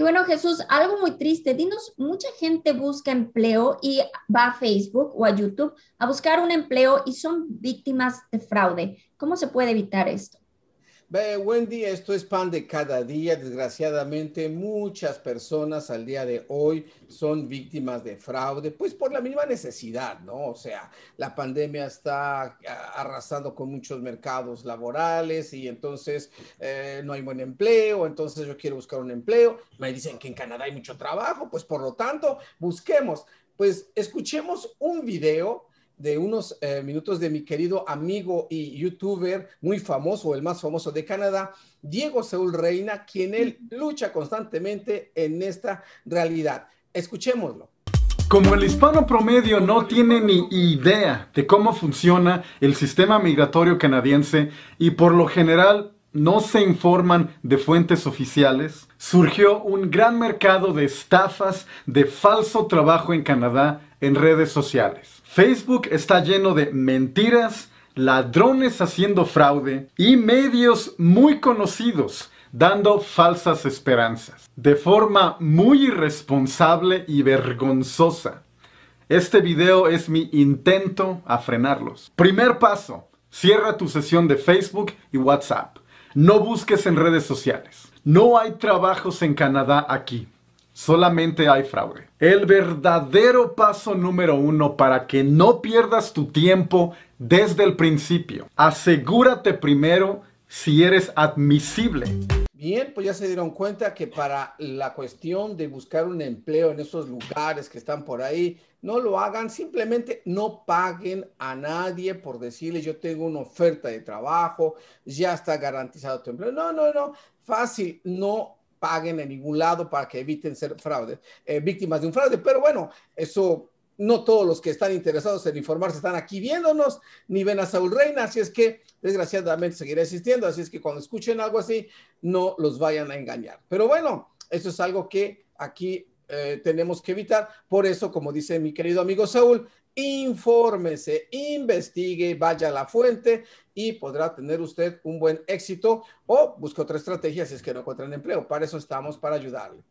Y bueno, Jesús, algo muy triste, dinos, mucha gente busca empleo y va a Facebook o a YouTube a buscar un empleo y son víctimas de fraude. ¿Cómo se puede evitar esto? Wendy, esto es pan de cada día. Desgraciadamente, muchas personas al día de hoy son víctimas de fraude, pues por la misma necesidad, ¿no? O sea, la pandemia está ah, arrasando con muchos mercados laborales y entonces eh, no hay buen empleo, entonces yo quiero buscar un empleo. Me dicen que en Canadá hay mucho trabajo, pues por lo tanto, busquemos. Pues escuchemos un video de unos eh, minutos de mi querido amigo y youtuber muy famoso, el más famoso de Canadá, Diego Seúl Reina, quien él lucha constantemente en esta realidad. Escuchémoslo. Como el hispano promedio no tiene ni idea de cómo funciona el sistema migratorio canadiense y por lo general no se informan de fuentes oficiales, surgió un gran mercado de estafas de falso trabajo en Canadá en redes sociales. Facebook está lleno de mentiras, ladrones haciendo fraude y medios muy conocidos dando falsas esperanzas, de forma muy irresponsable y vergonzosa. Este video es mi intento a frenarlos. Primer paso, cierra tu sesión de Facebook y WhatsApp. No busques en redes sociales. No hay trabajos en Canadá aquí. Solamente hay fraude. El verdadero paso número uno para que no pierdas tu tiempo desde el principio. Asegúrate primero si eres admisible. Bien, pues ya se dieron cuenta que para la cuestión de buscar un empleo en esos lugares que están por ahí, no lo hagan, simplemente no paguen a nadie por decirle yo tengo una oferta de trabajo, ya está garantizado tu empleo. No, no, no, fácil, no paguen en ningún lado para que eviten ser fraude, eh, víctimas de un fraude. Pero bueno, eso no todos los que están interesados en informarse están aquí viéndonos, ni ven a Saúl Reina, así es que desgraciadamente seguiré existiendo, así es que cuando escuchen algo así, no los vayan a engañar. Pero bueno, eso es algo que aquí eh, tenemos que evitar, por eso, como dice mi querido amigo Saúl, infórmese, investigue, vaya a la fuente y podrá tener usted un buen éxito o busque otra estrategia si es que no encuentran empleo. Para eso estamos, para ayudarle.